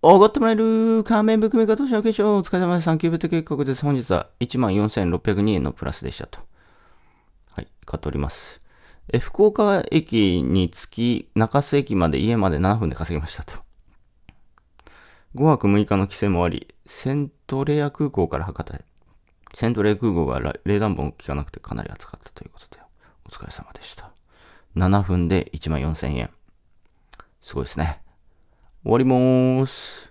おごってもらえる仮面含め方投資の化粧お疲れ様です。サンキューベット計画です。本日は14,602円のプラスでしたと。はい、買っております。え、福岡駅につき、中洲駅まで家まで7分で稼ぎましたと。5泊6日の帰省もあり、セントレア空港から博多へ。セントレア空港が冷暖房効かなくてかなり暑かったということで、お疲れ様でした。7分で14,000円。すごいですね。終わります。